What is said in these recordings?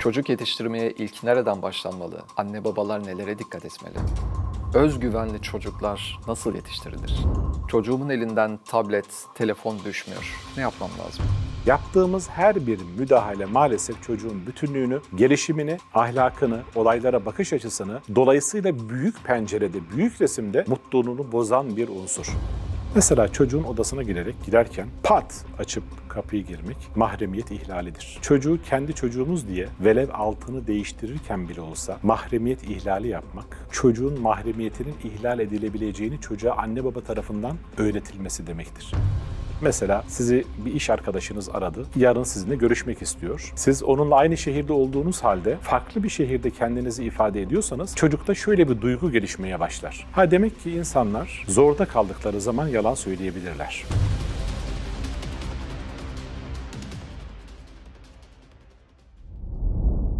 Çocuk yetiştirmeye ilk nereden başlanmalı? Anne babalar nelere dikkat etmeli? Özgüvenli çocuklar nasıl yetiştirilir? Çocuğumun elinden tablet, telefon düşmüyor. Ne yapmam lazım? Yaptığımız her bir müdahale maalesef çocuğun bütünlüğünü, gelişimini, ahlakını, olaylara bakış açısını, dolayısıyla büyük pencerede, büyük resimde mutluluğunu bozan bir unsur. Mesela çocuğun odasına girerek giderken pat açıp kapıyı girmek mahremiyet ihlalidir. Çocuğu kendi çocuğumuz diye velev altını değiştirirken bile olsa mahremiyet ihlali yapmak, çocuğun mahremiyetinin ihlal edilebileceğini çocuğa anne baba tarafından öğretilmesi demektir. Mesela sizi bir iş arkadaşınız aradı. Yarın sizinle görüşmek istiyor. Siz onunla aynı şehirde olduğunuz halde farklı bir şehirde kendinizi ifade ediyorsanız çocukta şöyle bir duygu gelişmeye başlar. Ha demek ki insanlar zorda kaldıkları zaman yalan söyleyebilirler.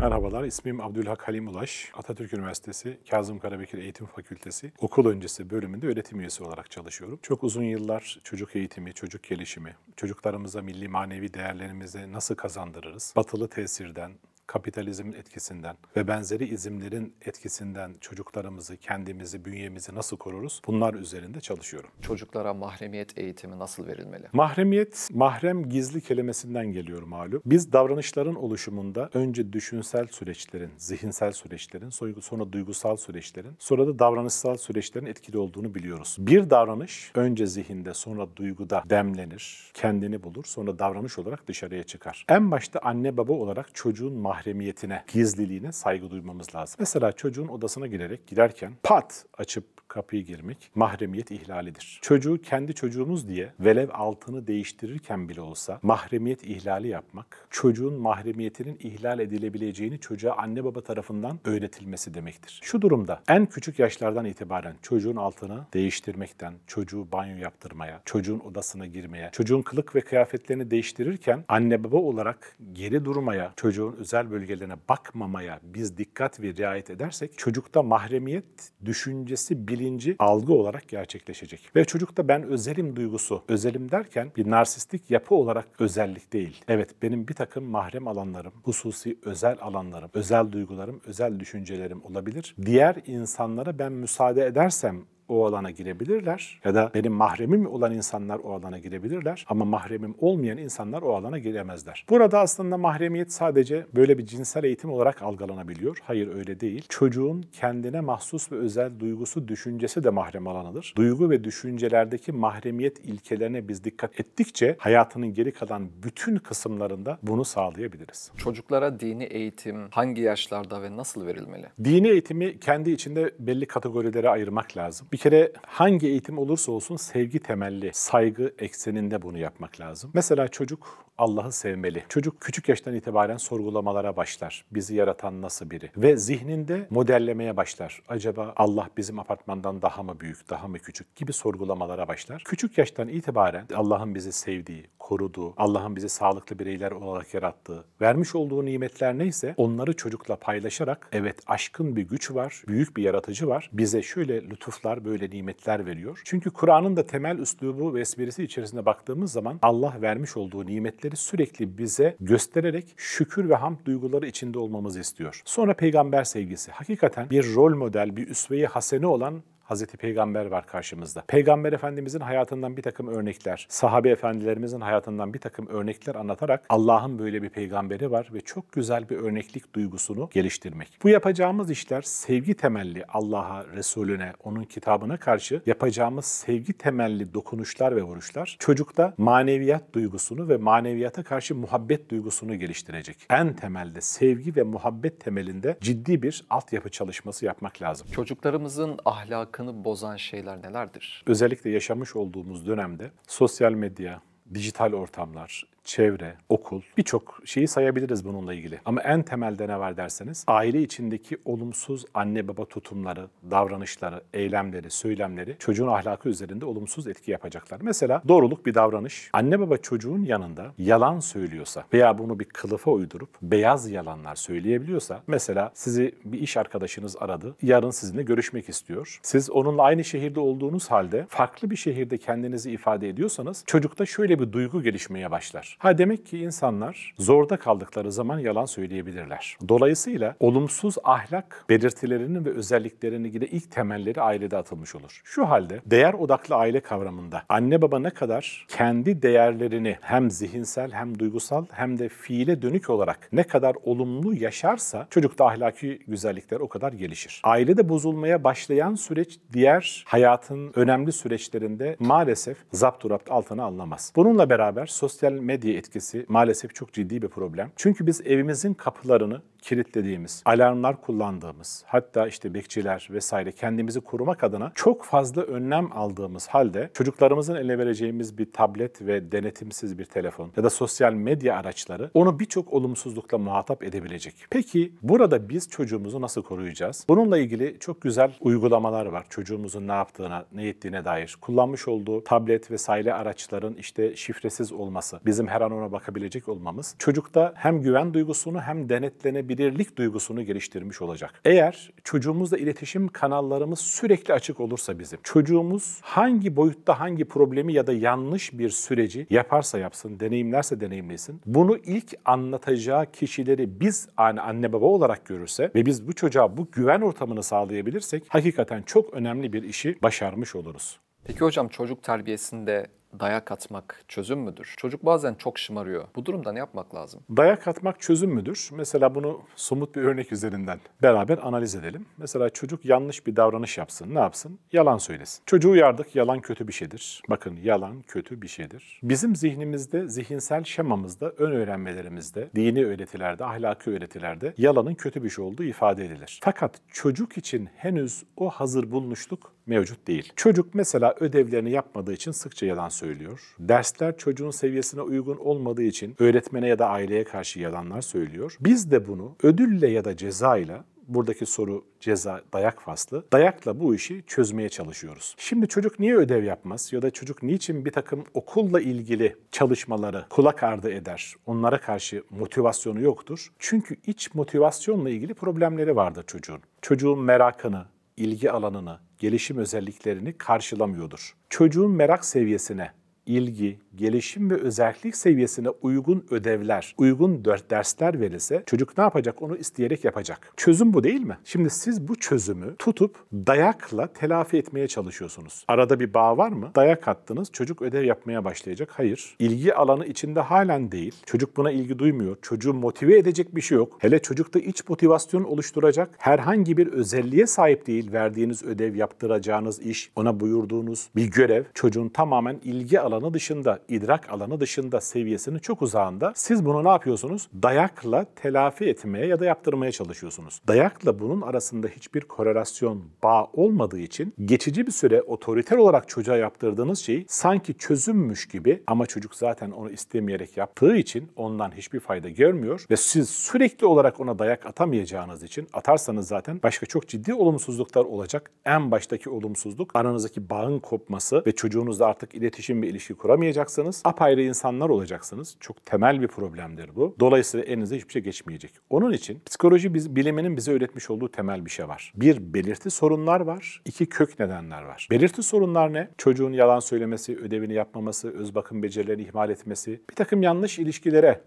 Merhabalar, ismim Abdülhak Halim Ulaş. Atatürk Üniversitesi Kazım Karabekir Eğitim Fakültesi okul öncesi bölümünde öğretim üyesi olarak çalışıyorum. Çok uzun yıllar çocuk eğitimi, çocuk gelişimi, çocuklarımıza milli manevi değerlerimizi nasıl kazandırırız, batılı tesirden, kapitalizmin etkisinden ve benzeri izimlerin etkisinden çocuklarımızı, kendimizi, bünyemizi nasıl koruruz? Bunlar üzerinde çalışıyorum. Çocuklara mahremiyet eğitimi nasıl verilmeli? Mahremiyet, mahrem gizli kelimesinden geliyor malum. Biz davranışların oluşumunda önce düşünsel süreçlerin, zihinsel süreçlerin, sonra duygusal süreçlerin, sonra da davranışsal süreçlerin etkili olduğunu biliyoruz. Bir davranış önce zihinde, sonra duyguda demlenir, kendini bulur, sonra davranış olarak dışarıya çıkar. En başta anne baba olarak çocuğun mahremiyet mahremiyetine, gizliliğine saygı duymamız lazım. Mesela çocuğun odasına girerek girerken pat açıp kapıyı girmek mahremiyet ihlalidir. Çocuğu kendi çocuğumuz diye velev altını değiştirirken bile olsa mahremiyet ihlali yapmak, çocuğun mahremiyetinin ihlal edilebileceğini çocuğa anne baba tarafından öğretilmesi demektir. Şu durumda en küçük yaşlardan itibaren çocuğun altını değiştirmekten, çocuğu banyo yaptırmaya, çocuğun odasına girmeye, çocuğun kılık ve kıyafetlerini değiştirirken anne baba olarak geri durmaya, çocuğun özel bölgelerine bakmamaya biz dikkat ve riayet edersek çocukta mahremiyet düşüncesi bile bilinci algı olarak gerçekleşecek. Ve çocukta ben özelim duygusu, özelim derken bir narsistik yapı olarak özellik değil. Evet benim bir takım mahrem alanlarım, hususi özel alanlarım, özel duygularım, özel düşüncelerim olabilir. Diğer insanlara ben müsaade edersem o alana girebilirler ya da benim mahremim olan insanlar o alana girebilirler ama mahremim olmayan insanlar o alana giremezler. Burada aslında mahremiyet sadece böyle bir cinsel eğitim olarak algılanabiliyor. Hayır öyle değil. Çocuğun kendine mahsus ve özel duygusu, düşüncesi de mahrem alanıdır. Duygu ve düşüncelerdeki mahremiyet ilkelerine biz dikkat ettikçe hayatının geri kalan bütün kısımlarında bunu sağlayabiliriz. Çocuklara dini eğitim hangi yaşlarda ve nasıl verilmeli? Dini eğitimi kendi içinde belli kategorilere ayırmak lazım. Bir kere hangi eğitim olursa olsun sevgi temelli, saygı ekseninde bunu yapmak lazım. Mesela çocuk Allah'ı sevmeli. Çocuk küçük yaştan itibaren sorgulamalara başlar. Bizi yaratan nasıl biri? Ve zihninde modellemeye başlar. Acaba Allah bizim apartmandan daha mı büyük, daha mı küçük gibi sorgulamalara başlar. Küçük yaştan itibaren Allah'ın bizi sevdiği, koruduğu, Allah'ın bizi sağlıklı bireyler olarak yarattığı, vermiş olduğu nimetler neyse onları çocukla paylaşarak evet aşkın bir güç var, büyük bir yaratıcı var. Bize şöyle lütuflar, böyle nimetler veriyor. Çünkü Kur'an'ın da temel üslubu ve esmerisi içerisinde baktığımız zaman Allah vermiş olduğu nimetleri sürekli bize göstererek şükür ve ham duyguları içinde olmamızı istiyor. Sonra peygamber sevgisi. Hakikaten bir rol model, bir üsve-i hasene olan Hazreti Peygamber var karşımızda. Peygamber Efendimizin hayatından bir takım örnekler, sahabe efendilerimizin hayatından bir takım örnekler anlatarak Allah'ın böyle bir peygamberi var ve çok güzel bir örneklik duygusunu geliştirmek. Bu yapacağımız işler sevgi temelli Allah'a, Resulüne, onun kitabına karşı yapacağımız sevgi temelli dokunuşlar ve vuruşlar çocukta maneviyat duygusunu ve maneviyata karşı muhabbet duygusunu geliştirecek. En temelde sevgi ve muhabbet temelinde ciddi bir altyapı çalışması yapmak lazım. Çocuklarımızın ahlakı akını bozan şeyler nelerdir? Özellikle yaşamış olduğumuz dönemde sosyal medya, dijital ortamlar, çevre, okul birçok şeyi sayabiliriz bununla ilgili. Ama en temelde ne var derseniz aile içindeki olumsuz anne baba tutumları, davranışları, eylemleri, söylemleri çocuğun ahlakı üzerinde olumsuz etki yapacaklar. Mesela doğruluk bir davranış. Anne baba çocuğun yanında yalan söylüyorsa veya bunu bir kılıfa uydurup beyaz yalanlar söyleyebiliyorsa mesela sizi bir iş arkadaşınız aradı. Yarın sizinle görüşmek istiyor. Siz onunla aynı şehirde olduğunuz halde farklı bir şehirde kendinizi ifade ediyorsanız çocukta şöyle bir duygu gelişmeye başlar söylüyorlar. Ha demek ki insanlar zorda kaldıkları zaman yalan söyleyebilirler. Dolayısıyla olumsuz ahlak belirtilerinin ve özelliklerinin gibi ilk temelleri ailede atılmış olur. Şu halde değer odaklı aile kavramında anne baba ne kadar kendi değerlerini hem zihinsel hem duygusal hem de fiile dönük olarak ne kadar olumlu yaşarsa çocukta ahlaki güzellikler o kadar gelişir. Ailede bozulmaya başlayan süreç diğer hayatın önemli süreçlerinde maalesef zapturapt altına alınamaz. Bununla beraber sosyal medya medya etkisi maalesef çok ciddi bir problem. Çünkü biz evimizin kapılarını kilitlediğimiz, alarmlar kullandığımız, hatta işte bekçiler vesaire kendimizi korumak adına çok fazla önlem aldığımız halde çocuklarımızın eline vereceğimiz bir tablet ve denetimsiz bir telefon ya da sosyal medya araçları onu birçok olumsuzlukla muhatap edebilecek. Peki burada biz çocuğumuzu nasıl koruyacağız? Bununla ilgili çok güzel uygulamalar var. Çocuğumuzun ne yaptığına, ne ettiğine dair. Kullanmış olduğu tablet vesaire araçların işte şifresiz olması bizim her an ona bakabilecek olmamız çocukta hem güven duygusunu hem denetlenebilirlik duygusunu geliştirmiş olacak. Eğer çocuğumuzla iletişim kanallarımız sürekli açık olursa bizim çocuğumuz hangi boyutta hangi problemi ya da yanlış bir süreci yaparsa yapsın, deneyimlerse deneyimlesin. Bunu ilk anlatacağı kişileri biz yani anne baba olarak görürse ve biz bu çocuğa bu güven ortamını sağlayabilirsek hakikaten çok önemli bir işi başarmış oluruz. Peki hocam çocuk terbiyesinde dayak atmak çözüm müdür? Çocuk bazen çok şımarıyor. Bu durumda ne yapmak lazım? Dayak atmak çözüm müdür? Mesela bunu somut bir örnek üzerinden beraber analiz edelim. Mesela çocuk yanlış bir davranış yapsın. Ne yapsın? Yalan söylesin. Çocuğu uyardık. Yalan kötü bir şeydir. Bakın yalan kötü bir şeydir. Bizim zihnimizde, zihinsel şemamızda, ön öğrenmelerimizde, dini öğretilerde, ahlaki öğretilerde yalanın kötü bir şey olduğu ifade edilir. Fakat çocuk için henüz o hazır bulmuşluk mevcut değil. Çocuk mesela ödevlerini yapmadığı için sıkça yalan söylüyor söylüyor. Dersler çocuğun seviyesine uygun olmadığı için öğretmene ya da aileye karşı yalanlar söylüyor. Biz de bunu ödülle ya da cezayla buradaki soru ceza dayak faslı. Dayakla bu işi çözmeye çalışıyoruz. Şimdi çocuk niye ödev yapmaz ya da çocuk niçin bir takım okulla ilgili çalışmaları kulak ardı eder? Onlara karşı motivasyonu yoktur. Çünkü iç motivasyonla ilgili problemleri vardır çocuğun. Çocuğun merakını, ilgi alanını, gelişim özelliklerini karşılamıyordur. Çocuğun merak seviyesine, ilgi, gelişim ve özellik seviyesine uygun ödevler, uygun dersler verilse çocuk ne yapacak? Onu isteyerek yapacak. Çözüm bu değil mi? Şimdi siz bu çözümü tutup dayakla telafi etmeye çalışıyorsunuz. Arada bir bağ var mı? Dayak attınız, çocuk ödev yapmaya başlayacak. Hayır. İlgi alanı içinde halen değil. Çocuk buna ilgi duymuyor. Çocuğu motive edecek bir şey yok. Hele çocukta iç motivasyon oluşturacak herhangi bir özelliğe sahip değil verdiğiniz ödev, yaptıracağınız iş, ona buyurduğunuz bir görev çocuğun tamamen ilgi alanı alanı dışında, idrak alanı dışında, seviyesinin çok uzağında siz bunu ne yapıyorsunuz? Dayakla telafi etmeye ya da yaptırmaya çalışıyorsunuz. Dayakla bunun arasında hiçbir korelasyon, bağ olmadığı için geçici bir süre otoriter olarak çocuğa yaptırdığınız şey sanki çözümmüş gibi ama çocuk zaten onu istemeyerek yaptığı için ondan hiçbir fayda görmüyor ve siz sürekli olarak ona dayak atamayacağınız için atarsanız zaten başka çok ciddi olumsuzluklar olacak. En baştaki olumsuzluk aranızdaki bağın kopması ve çocuğunuzla artık iletişim ve ilişki ilişki kuramayacaksınız, apayrı insanlar olacaksınız. Çok temel bir problemdir bu. Dolayısıyla elinize hiçbir şey geçmeyecek. Onun için psikoloji biz, biliminin bize öğretmiş olduğu temel bir şey var. Bir, belirti sorunlar var. iki kök nedenler var. Belirti sorunlar ne? Çocuğun yalan söylemesi, ödevini yapmaması, öz bakım becerilerini ihmal etmesi, bir takım yanlış ilişkilere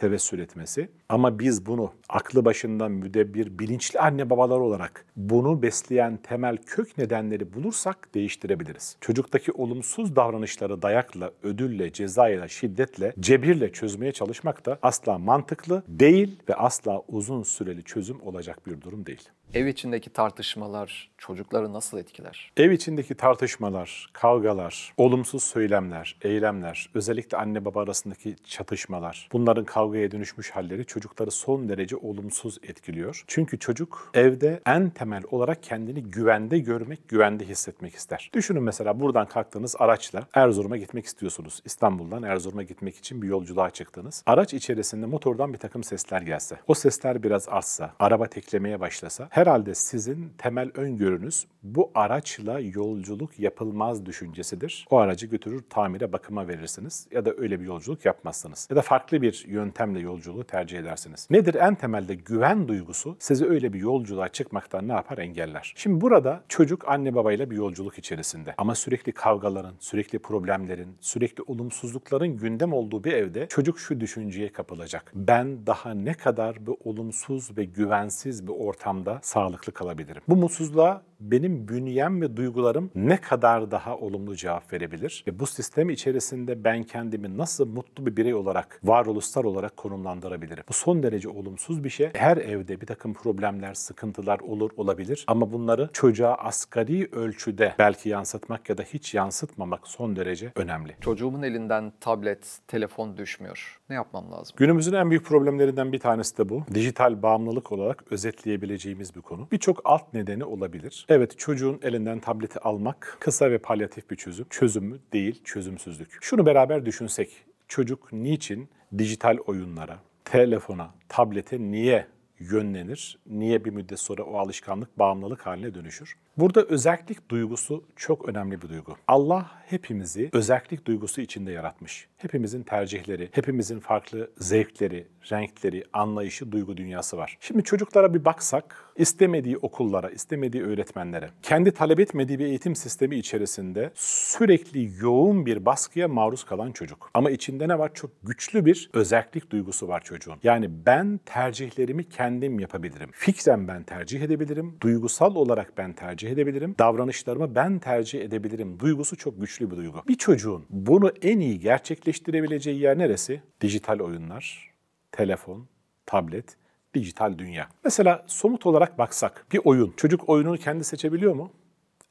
tevessül etmesi. Ama biz bunu aklı başından müdebbir, bilinçli anne babalar olarak bunu besleyen temel kök nedenleri bulursak değiştirebiliriz. Çocuktaki olumsuz davranışları dayakla, ödülle, cezayla, şiddetle, cebirle çözmeye çalışmak da asla mantıklı değil ve asla uzun süreli çözüm olacak bir durum değil. Ev içindeki tartışmalar çocukları nasıl etkiler? Ev içindeki tartışmalar, kavgalar, olumsuz söylemler, eylemler, özellikle anne baba arasındaki çatışmalar, bunların kavgaya dönüşmüş halleri çocukları son derece olumsuz etkiliyor. Çünkü çocuk evde en temel olarak kendini güvende görmek, güvende hissetmek ister. Düşünün mesela buradan kalktığınız araçla Erzurum'a gitmek istiyorsunuz. İstanbul'dan Erzurum'a gitmek için bir yolculuğa çıktınız. Araç içerisinde motordan bir takım sesler gelse, o sesler biraz artsa, araba teklemeye başlasa, herhalde sizin temel öngörünüz bu araçla yolculuk yapılmaz düşüncesidir. O aracı götürür tamire bakıma verirsiniz ya da öyle bir yolculuk yapmazsınız. Ya da farklı bir yöntemle yolculuğu tercih edersiniz. Nedir? En temelde güven duygusu sizi öyle bir yolculuğa çıkmaktan ne yapar? Engeller. Şimdi burada çocuk anne babayla bir yolculuk içerisinde ama sürekli kavgaların, sürekli problemlerin, sürekli olumsuzlukların gündem olduğu bir evde çocuk şu düşünceye kapılacak. Ben daha ne kadar bu olumsuz ve güvensiz bir ortamda sağlıklı kalabilirim? Bu mutsuzluğa benim bünyem ve duygularım ne kadar daha olumlu cevap verebilir? Ve bu sistem içerisinde ben kendimi nasıl mutlu bir birey olarak, varoluşsal olarak konumlandırabilirim? Bu son derece olumsuz bir şey. Her evde bir takım problemler, sıkıntılar olur olabilir ama bunları çocuğa asgari ölçüde belki yansıtmak ya da hiç yansıtmamak son derece önemli. Çocuğumun elinden tablet, telefon düşmüyor. Ne yapmam lazım? Günümüzün en büyük problemlerinden bir tanesi de bu. Dijital bağımlılık olarak özetleyebileceğimiz bir bir konu. Birçok alt nedeni olabilir. Evet çocuğun elinden tableti almak kısa ve palyatif bir çözüm. Çözümü değil çözümsüzlük. Şunu beraber düşünsek. Çocuk niçin dijital oyunlara, telefona, tablete niye yönlenir? Niye bir müddet sonra o alışkanlık bağımlılık haline dönüşür? Burada özellik duygusu çok önemli bir duygu. Allah hepimizi özellik duygusu içinde yaratmış. Hepimizin tercihleri, hepimizin farklı zevkleri, renkleri, anlayışı, duygu dünyası var. Şimdi çocuklara bir baksak, istemediği okullara, istemediği öğretmenlere, kendi talep etmediği bir eğitim sistemi içerisinde sürekli yoğun bir baskıya maruz kalan çocuk. Ama içinde ne var? Çok güçlü bir özellik duygusu var çocuğun. Yani ben tercihlerimi kendim yapabilirim. Fikren ben tercih edebilirim. Duygusal olarak ben tercih edebilirim. Davranışlarımı ben tercih edebilirim. Duygusu çok güçlü gibi duygu. Bir çocuğun bunu en iyi gerçekleştirebileceği yer neresi? Dijital oyunlar, telefon, tablet, dijital dünya. Mesela somut olarak baksak bir oyun, çocuk oyununu kendi seçebiliyor mu?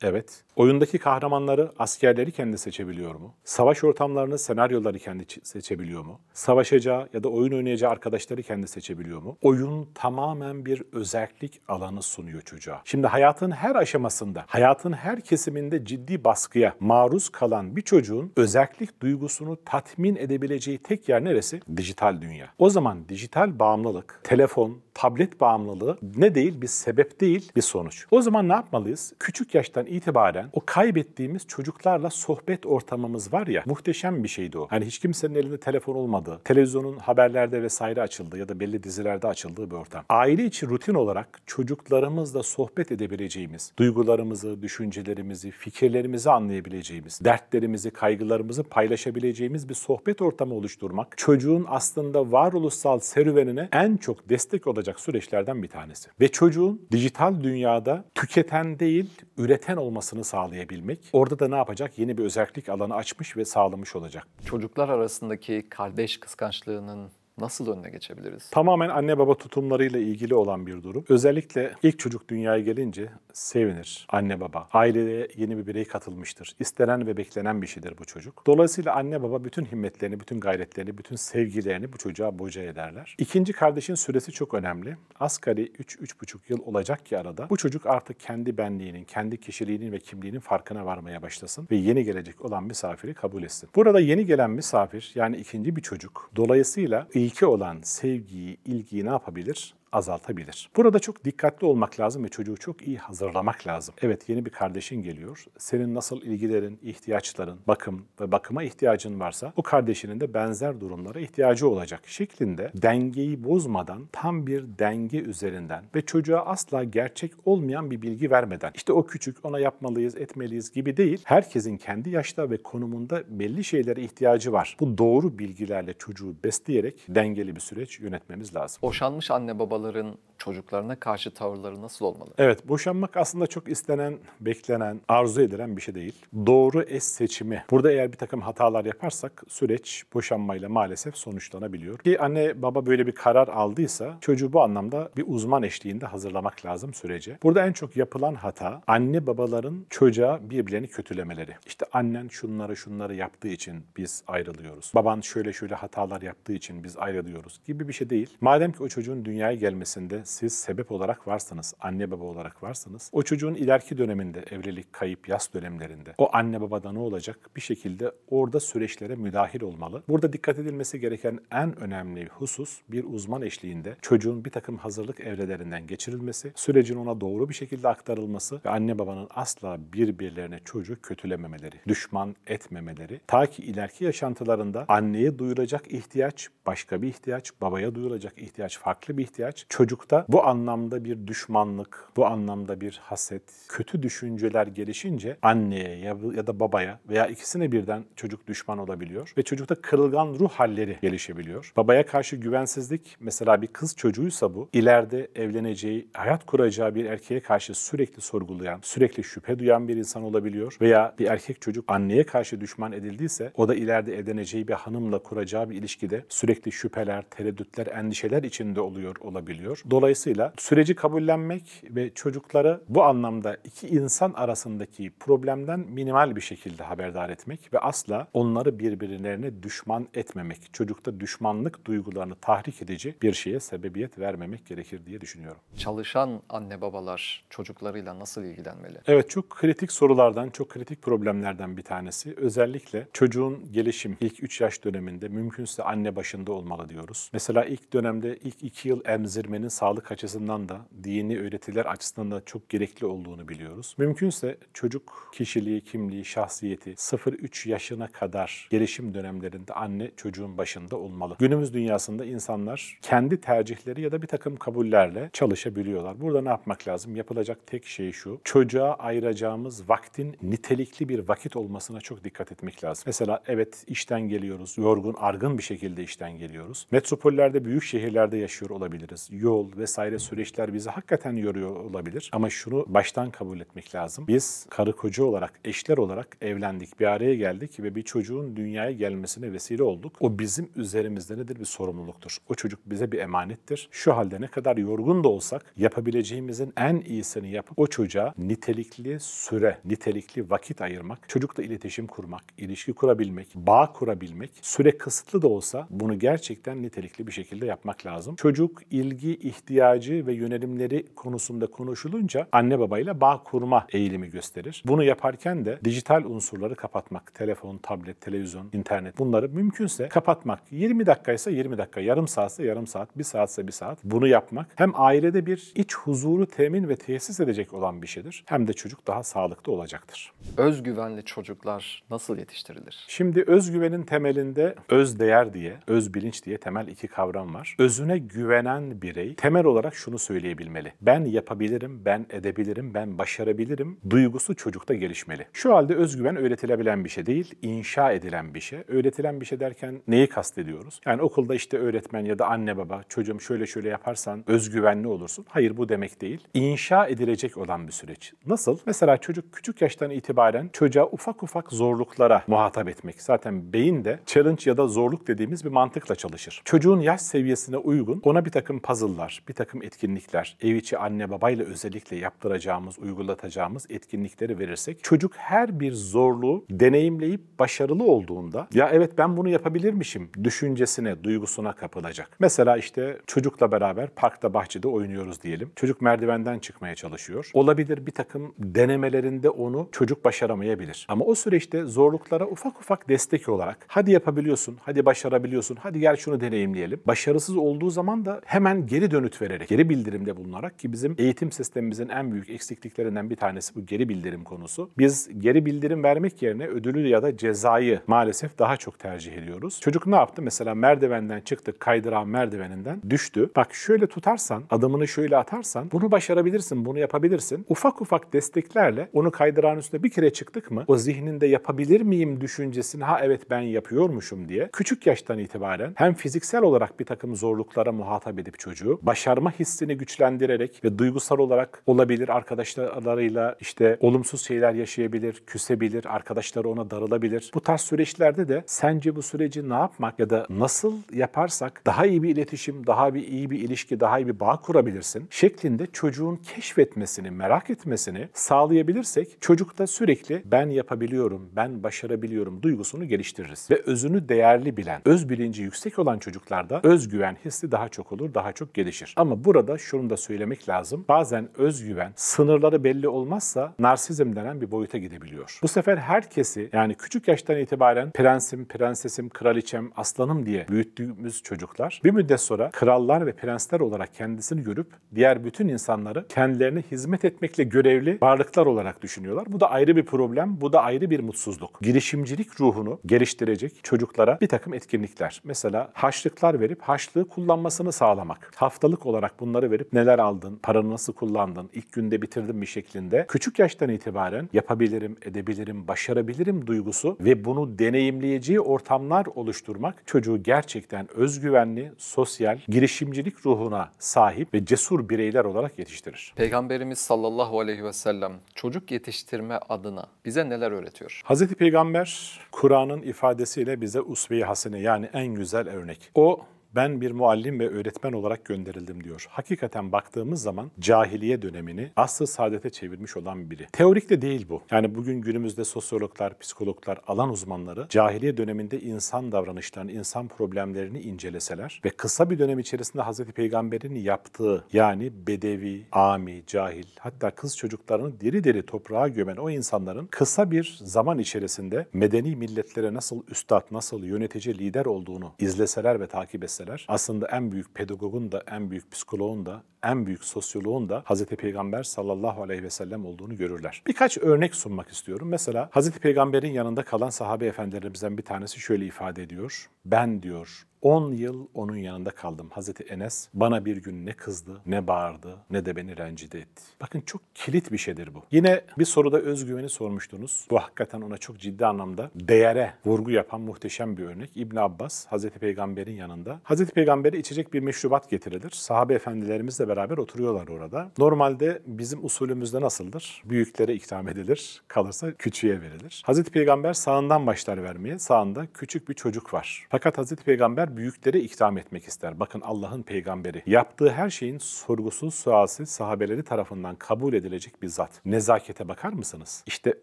Evet. Oyundaki kahramanları, askerleri kendi seçebiliyor mu? Savaş ortamlarını, senaryoları kendi seçebiliyor mu? Savaşacağı ya da oyun oynayacağı arkadaşları kendi seçebiliyor mu? Oyun tamamen bir özellik alanı sunuyor çocuğa. Şimdi hayatın her aşamasında, hayatın her kesiminde ciddi baskıya maruz kalan bir çocuğun özellik duygusunu tatmin edebileceği tek yer neresi? Dijital dünya. O zaman dijital bağımlılık, telefon, tablet bağımlılığı ne değil bir sebep değil bir sonuç. O zaman ne yapmalıyız? Küçük yaştan itibaren o kaybettiğimiz çocuklarla sohbet ortamımız var ya muhteşem bir şeydi o. Hani hiç kimsenin elinde telefon olmadı. Televizyonun haberlerde vesaire açıldı ya da belli dizilerde açıldığı bir ortam. Aile için rutin olarak çocuklarımızla sohbet edebileceğimiz, duygularımızı, düşüncelerimizi, fikirlerimizi anlayabileceğimiz, dertlerimizi, kaygılarımızı paylaşabileceğimiz bir sohbet ortamı oluşturmak çocuğun aslında varoluşsal serüvenine en çok destek olacak süreçlerden bir tanesi. Ve çocuğun dijital dünyada tüketen değil, üreten olmasını sağlayacak sağlayabilmek. Orada da ne yapacak? Yeni bir özellik alanı açmış ve sağlamış olacak. Çocuklar arasındaki kardeş kıskançlığının Nasıl önüne geçebiliriz? Tamamen anne baba tutumlarıyla ilgili olan bir durum. Özellikle ilk çocuk dünyaya gelince sevinir anne baba. Aileye yeni bir birey katılmıştır. İstenen ve beklenen bir şeydir bu çocuk. Dolayısıyla anne baba bütün himmetlerini, bütün gayretlerini, bütün sevgilerini bu çocuğa boca ederler. İkinci kardeşin süresi çok önemli. Asgari 3-3,5 yıl olacak ki arada bu çocuk artık kendi benliğinin, kendi kişiliğinin ve kimliğinin farkına varmaya başlasın ve yeni gelecek olan misafiri kabul etsin. Burada yeni gelen misafir yani ikinci bir çocuk dolayısıyla iyi hakiki olan sevgiyi, ilgiyi ne yapabilir? azaltabilir. Burada çok dikkatli olmak lazım ve çocuğu çok iyi hazırlamak lazım. Evet yeni bir kardeşin geliyor. Senin nasıl ilgilerin, ihtiyaçların, bakım ve bakıma ihtiyacın varsa bu kardeşinin de benzer durumlara ihtiyacı olacak şeklinde dengeyi bozmadan tam bir denge üzerinden ve çocuğa asla gerçek olmayan bir bilgi vermeden işte o küçük ona yapmalıyız, etmeliyiz gibi değil. Herkesin kendi yaşta ve konumunda belli şeylere ihtiyacı var. Bu doğru bilgilerle çocuğu besleyerek dengeli bir süreç yönetmemiz lazım. Boşanmış anne babalar babaların çocuklarına karşı tavırları nasıl olmalı? Evet, boşanmak aslında çok istenen, beklenen, arzu edilen bir şey değil. Doğru eş seçimi. Burada eğer bir takım hatalar yaparsak süreç boşanmayla maalesef sonuçlanabiliyor. Ki anne baba böyle bir karar aldıysa çocuğu bu anlamda bir uzman eşliğinde hazırlamak lazım sürece. Burada en çok yapılan hata anne babaların çocuğa birbirlerini kötülemeleri. İşte annen şunları şunları yaptığı için biz ayrılıyoruz. Baban şöyle şöyle hatalar yaptığı için biz ayrılıyoruz gibi bir şey değil. Madem ki o çocuğun dünyaya gel gelmesinde siz sebep olarak varsanız, anne baba olarak varsanız, o çocuğun ileriki döneminde, evlilik, kayıp, yas dönemlerinde o anne babada ne olacak? Bir şekilde orada süreçlere müdahil olmalı. Burada dikkat edilmesi gereken en önemli husus bir uzman eşliğinde çocuğun bir takım hazırlık evrelerinden geçirilmesi, sürecin ona doğru bir şekilde aktarılması ve anne babanın asla birbirlerine çocuğu kötülememeleri, düşman etmemeleri, ta ki ileriki yaşantılarında anneye duyulacak ihtiyaç başka bir ihtiyaç, babaya duyulacak ihtiyaç farklı bir ihtiyaç çocukta bu anlamda bir düşmanlık, bu anlamda bir haset, kötü düşünceler gelişince anneye ya da babaya veya ikisine birden çocuk düşman olabiliyor ve çocukta kırılgan ruh halleri gelişebiliyor. Babaya karşı güvensizlik mesela bir kız çocuğuysa bu ileride evleneceği, hayat kuracağı bir erkeğe karşı sürekli sorgulayan, sürekli şüphe duyan bir insan olabiliyor veya bir erkek çocuk anneye karşı düşman edildiyse o da ileride evleneceği bir hanımla kuracağı bir ilişkide sürekli şüpheler, tereddütler, endişeler içinde oluyor olabilir olabiliyor. Dolayısıyla süreci kabullenmek ve çocukları bu anlamda iki insan arasındaki problemden minimal bir şekilde haberdar etmek ve asla onları birbirlerine düşman etmemek, çocukta düşmanlık duygularını tahrik edici bir şeye sebebiyet vermemek gerekir diye düşünüyorum. Çalışan anne babalar çocuklarıyla nasıl ilgilenmeli? Evet çok kritik sorulardan, çok kritik problemlerden bir tanesi. Özellikle çocuğun gelişim ilk 3 yaş döneminde mümkünse anne başında olmalı diyoruz. Mesela ilk dönemde ilk 2 yıl emzirme emzirmenin sağlık açısından da, dini öğretiler açısından da çok gerekli olduğunu biliyoruz. Mümkünse çocuk kişiliği, kimliği, şahsiyeti 0-3 yaşına kadar gelişim dönemlerinde anne çocuğun başında olmalı. Günümüz dünyasında insanlar kendi tercihleri ya da bir takım kabullerle çalışabiliyorlar. Burada ne yapmak lazım? Yapılacak tek şey şu. Çocuğa ayıracağımız vaktin nitelikli bir vakit olmasına çok dikkat etmek lazım. Mesela evet işten geliyoruz, yorgun, argın bir şekilde işten geliyoruz. Metropollerde, büyük şehirlerde yaşıyor olabiliriz yol vesaire süreçler bizi hakikaten yoruyor olabilir. Ama şunu baştan kabul etmek lazım. Biz karı koca olarak, eşler olarak evlendik, bir araya geldik ve bir çocuğun dünyaya gelmesine vesile olduk. O bizim üzerimizde nedir? Bir sorumluluktur. O çocuk bize bir emanettir. Şu halde ne kadar yorgun da olsak yapabileceğimizin en iyisini yapıp o çocuğa nitelikli süre, nitelikli vakit ayırmak, çocukla iletişim kurmak, ilişki kurabilmek, bağ kurabilmek, süre kısıtlı da olsa bunu gerçekten nitelikli bir şekilde yapmak lazım. Çocuk ilgi bilgi ihtiyacı ve yönelimleri konusunda konuşulunca anne babayla bağ kurma eğilimi gösterir. Bunu yaparken de dijital unsurları kapatmak. Telefon, tablet, televizyon, internet bunları mümkünse kapatmak. 20 dakikaysa 20 dakika, yarım saatse yarım saat, bir saatse bir saat. Bunu yapmak hem ailede bir iç huzuru temin ve tesis edecek olan bir şeydir hem de çocuk daha sağlıklı olacaktır. Özgüvenli çocuklar nasıl yetiştirilir? Şimdi özgüvenin temelinde öz değer diye, öz bilinç diye temel iki kavram var. Özüne güvenen birey temel olarak şunu söyleyebilmeli. Ben yapabilirim, ben edebilirim, ben başarabilirim duygusu çocukta gelişmeli. Şu halde özgüven öğretilebilen bir şey değil, inşa edilen bir şey. Öğretilen bir şey derken neyi kastediyoruz? Yani okulda işte öğretmen ya da anne baba çocuğum şöyle şöyle yaparsan özgüvenli olursun. Hayır bu demek değil. İnşa edilecek olan bir süreç. Nasıl? Mesela çocuk küçük yaştan itibaren çocuğa ufak ufak zorluklara muhatap etmek. Zaten beyin de challenge ya da zorluk dediğimiz bir mantıkla çalışır. Çocuğun yaş seviyesine uygun ona bir takım puzzle'lar, bir takım etkinlikler, ev içi anne babayla özellikle yaptıracağımız, uygulatacağımız etkinlikleri verirsek çocuk her bir zorluğu deneyimleyip başarılı olduğunda ya evet ben bunu yapabilirmişim düşüncesine, duygusuna kapılacak. Mesela işte çocukla beraber parkta bahçede oynuyoruz diyelim. Çocuk merdivenden çıkmaya çalışıyor. Olabilir bir takım denemelerinde onu çocuk başaramayabilir. Ama o süreçte zorluklara ufak ufak destek olarak hadi yapabiliyorsun, hadi başarabiliyorsun, hadi gel şunu deneyimleyelim. Başarısız olduğu zaman da hemen gerçekten geri dönüt vererek, geri bildirimde bulunarak ki bizim eğitim sistemimizin en büyük eksikliklerinden bir tanesi bu geri bildirim konusu. Biz geri bildirim vermek yerine ödülü ya da cezayı maalesef daha çok tercih ediyoruz. Çocuk ne yaptı? Mesela merdivenden çıktı, kaydıran merdiveninden düştü. Bak şöyle tutarsan, adımını şöyle atarsan bunu başarabilirsin, bunu yapabilirsin. Ufak ufak desteklerle onu kaydıran üstüne bir kere çıktık mı o zihninde yapabilir miyim düşüncesini ha evet ben yapıyormuşum diye küçük yaştan itibaren hem fiziksel olarak bir takım zorluklara muhatap edip çocuk çocuğu başarma hissini güçlendirerek ve duygusal olarak olabilir arkadaşlarıyla işte olumsuz şeyler yaşayabilir, küsebilir, arkadaşları ona darılabilir. Bu tarz süreçlerde de sence bu süreci ne yapmak ya da nasıl yaparsak daha iyi bir iletişim, daha bir iyi bir ilişki, daha iyi bir bağ kurabilirsin şeklinde çocuğun keşfetmesini, merak etmesini sağlayabilirsek çocukta sürekli ben yapabiliyorum, ben başarabiliyorum duygusunu geliştiririz. Ve özünü değerli bilen, öz bilinci yüksek olan çocuklarda özgüven hissi daha çok olur, daha çok çok gelişir. Ama burada şunu da söylemek lazım. Bazen özgüven sınırları belli olmazsa narsizm denen bir boyuta gidebiliyor. Bu sefer herkesi yani küçük yaştan itibaren prensim, prensesim, kraliçem, aslanım diye büyüttüğümüz çocuklar bir müddet sonra krallar ve prensler olarak kendisini görüp diğer bütün insanları kendilerine hizmet etmekle görevli varlıklar olarak düşünüyorlar. Bu da ayrı bir problem, bu da ayrı bir mutsuzluk. Girişimcilik ruhunu geliştirecek çocuklara bir takım etkinlikler. Mesela haçlıklar verip haçlığı kullanmasını sağlamak haftalık olarak bunları verip neler aldın, paranı nasıl kullandın, ilk günde bitirdin mi şeklinde küçük yaştan itibaren yapabilirim, edebilirim, başarabilirim duygusu ve bunu deneyimleyeceği ortamlar oluşturmak çocuğu gerçekten özgüvenli, sosyal, girişimcilik ruhuna sahip ve cesur bireyler olarak yetiştirir. Peygamberimiz sallallahu aleyhi ve sellem çocuk yetiştirme adına bize neler öğretiyor? Hazreti Peygamber Kur'an'ın ifadesiyle bize usve-i hasene yani en güzel örnek. O ben bir muallim ve öğretmen olarak gönderildim diyor. Hakikaten baktığımız zaman cahiliye dönemini aslı saadete çevirmiş olan biri. Teorik de değil bu. Yani bugün günümüzde sosyologlar, psikologlar, alan uzmanları cahiliye döneminde insan davranışlarını, insan problemlerini inceleseler ve kısa bir dönem içerisinde Hz. Peygamber'in yaptığı yani bedevi, ami, cahil hatta kız çocuklarını diri diri toprağa gömen o insanların kısa bir zaman içerisinde medeni milletlere nasıl üstad, nasıl yönetici, lider olduğunu izleseler ve takip etseler meseleler. Aslında en büyük pedagogun da, en büyük psikoloğun da, en büyük sosyoloğun da Hz. Peygamber sallallahu aleyhi ve sellem olduğunu görürler. Birkaç örnek sunmak istiyorum. Mesela Hazreti Peygamber'in yanında kalan sahabe efendilerimizden bir tanesi şöyle ifade ediyor. Ben diyor 10 yıl onun yanında kaldım. Hazreti Enes bana bir gün ne kızdı, ne bağırdı, ne de beni rencide etti. Bakın çok kilit bir şeydir bu. Yine bir soruda özgüveni sormuştunuz. Bu hakikaten ona çok ciddi anlamda değere vurgu yapan muhteşem bir örnek. İbn Abbas Hazreti Peygamber'in yanında. Hazreti Peygamber'e içecek bir meşrubat getirilir. Sahabe efendilerimizle beraber oturuyorlar orada. Normalde bizim usulümüzde nasıldır? Büyüklere ikram edilir, kalırsa küçüğe verilir. Hazreti Peygamber sağından başlar vermeye. Sağında küçük bir çocuk var. Fakat Hazreti Peygamber büyüklere ikram etmek ister. Bakın Allah'ın peygamberi. Yaptığı her şeyin sorgusuz sualsiz sahabeleri tarafından kabul edilecek bir zat. Nezakete bakar mısınız? İşte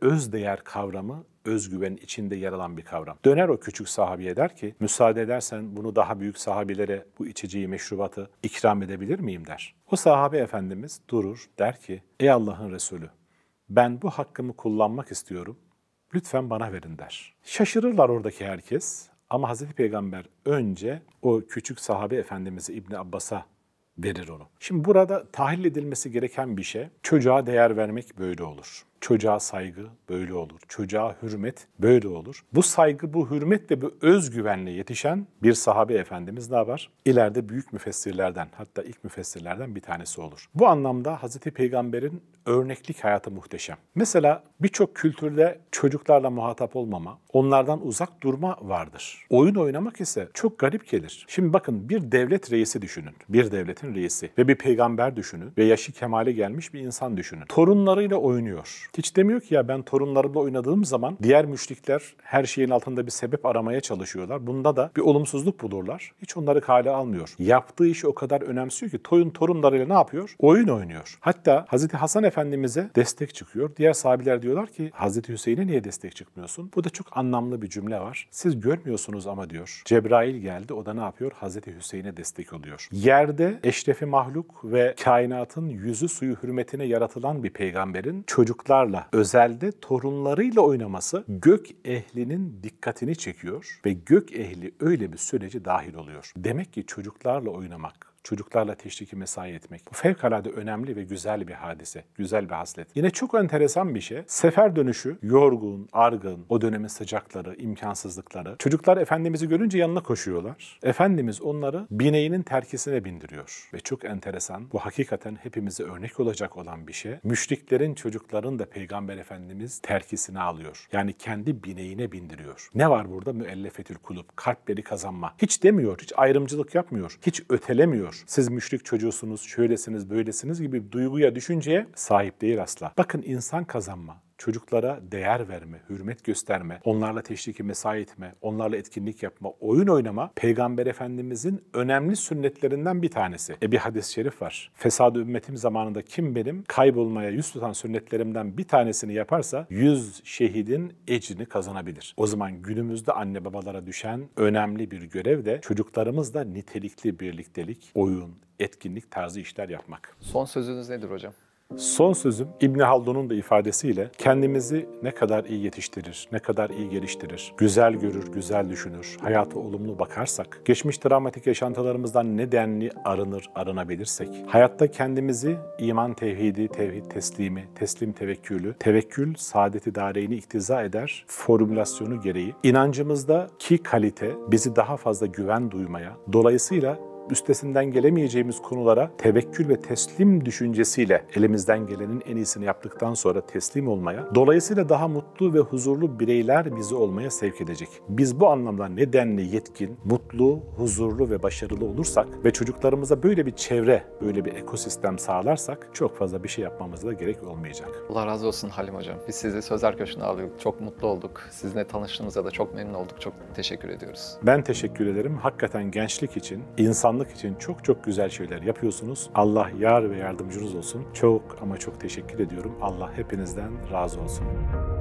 öz değer kavramı özgüvenin içinde yer alan bir kavram. Döner o küçük sahabiye der ki, müsaade edersen bunu daha büyük sahabilere bu içeceği, meşrubatı ikram edebilir miyim der. O sahabe efendimiz durur, der ki, ey Allah'ın Resulü, ben bu hakkımı kullanmak istiyorum, lütfen bana verin der. Şaşırırlar oradaki herkes ama Hazreti Peygamber önce o küçük sahabe Efendimizi İbni Abbas'a verir onu. Şimdi burada tahlil edilmesi gereken bir şey çocuğa değer vermek böyle olur. Çocuğa saygı böyle olur. Çocuğa hürmet böyle olur. Bu saygı, bu hürmet ve bu özgüvenle yetişen bir sahabe efendimiz ne var? İleride büyük müfessirlerden, hatta ilk müfessirlerden bir tanesi olur. Bu anlamda Hazreti Peygamber'in örneklik hayatı muhteşem. Mesela birçok kültürde çocuklarla muhatap olmama, onlardan uzak durma vardır. Oyun oynamak ise çok garip gelir. Şimdi bakın bir devlet reisi düşünün. Bir devletin reisi ve bir peygamber düşünün ve yaşı kemale gelmiş bir insan düşünün. Torunlarıyla oynuyor. Hiç demiyor ki ya ben torunlarımla oynadığım zaman diğer müşrikler her şeyin altında bir sebep aramaya çalışıyorlar. Bunda da bir olumsuzluk bulurlar. Hiç onları kale almıyor. Yaptığı işi o kadar önemsiyor ki toyun torunlarıyla ne yapıyor? Oyun oynuyor. Hatta Hazreti Hasan Efendimiz'e destek çıkıyor. Diğer sahabiler diyorlar ki Hazreti Hüseyin'e niye destek çıkmıyorsun? Bu da çok anlamlı bir cümle var. Siz görmüyorsunuz ama diyor. Cebrail geldi o da ne yapıyor? Hazreti Hüseyin'e destek oluyor. Yerde eşrefi mahluk ve kainatın yüzü suyu hürmetine yaratılan bir peygamberin çocuklar kuşlarla, özelde torunlarıyla oynaması gök ehlinin dikkatini çekiyor ve gök ehli öyle bir sürece dahil oluyor. Demek ki çocuklarla oynamak çocuklarla teşriki mesai etmek. Bu fevkalade önemli ve güzel bir hadise, güzel bir haslet. Yine çok enteresan bir şey. Sefer dönüşü yorgun, argın, o dönemin sıcakları, imkansızlıkları. Çocuklar Efendimiz'i görünce yanına koşuyorlar. Efendimiz onları bineğinin terkisine bindiriyor. Ve çok enteresan, bu hakikaten hepimize örnek olacak olan bir şey. Müşriklerin çocukların da Peygamber Efendimiz terkisine alıyor. Yani kendi bineğine bindiriyor. Ne var burada? Müellefetül kulup, kalpleri kazanma. Hiç demiyor, hiç ayrımcılık yapmıyor, hiç ötelemiyor olur. Siz müşrik çocuğusunuz, şöylesiniz, böylesiniz gibi duyguya, düşünceye sahip değil asla. Bakın insan kazanma, çocuklara değer verme, hürmet gösterme, onlarla teşriki mesai etme, onlarla etkinlik yapma, oyun oynama Peygamber Efendimizin önemli sünnetlerinden bir tanesi. E bir hadis-i şerif var. Fesad ümmetim zamanında kim benim kaybolmaya yüz tutan sünnetlerimden bir tanesini yaparsa yüz şehidin ecrini kazanabilir. O zaman günümüzde anne babalara düşen önemli bir görev de çocuklarımızla nitelikli birliktelik, oyun, etkinlik tarzı işler yapmak. Son sözünüz nedir hocam? Son sözüm İbn Haldun'un da ifadesiyle kendimizi ne kadar iyi yetiştirir, ne kadar iyi geliştirir, güzel görür, güzel düşünür, hayata olumlu bakarsak, geçmiş dramatik yaşantılarımızdan ne denli arınır, arınabilirsek, hayatta kendimizi iman tevhidi, tevhid teslimi, teslim tevekkülü, tevekkül saadet idareyini iktiza eder formülasyonu gereği inancımızda ki kalite bizi daha fazla güven duymaya, dolayısıyla üstesinden gelemeyeceğimiz konulara tevekkül ve teslim düşüncesiyle elimizden gelenin en iyisini yaptıktan sonra teslim olmaya, dolayısıyla daha mutlu ve huzurlu bireyler bizi olmaya sevk edecek. Biz bu anlamda nedenli yetkin, mutlu, huzurlu ve başarılı olursak ve çocuklarımıza böyle bir çevre, böyle bir ekosistem sağlarsak çok fazla bir şey yapmamıza da gerek olmayacak. Allah razı olsun Halim Hocam. Biz sizi Sözler Köşkü'ne aldık. Çok mutlu olduk. Sizinle tanıştığımıza da çok memnun olduk. Çok teşekkür ediyoruz. Ben teşekkür ederim. Hakikaten gençlik için, insan insanlık için çok çok güzel şeyler yapıyorsunuz. Allah yar ve yardımcınız olsun. Çok ama çok teşekkür ediyorum. Allah hepinizden razı olsun.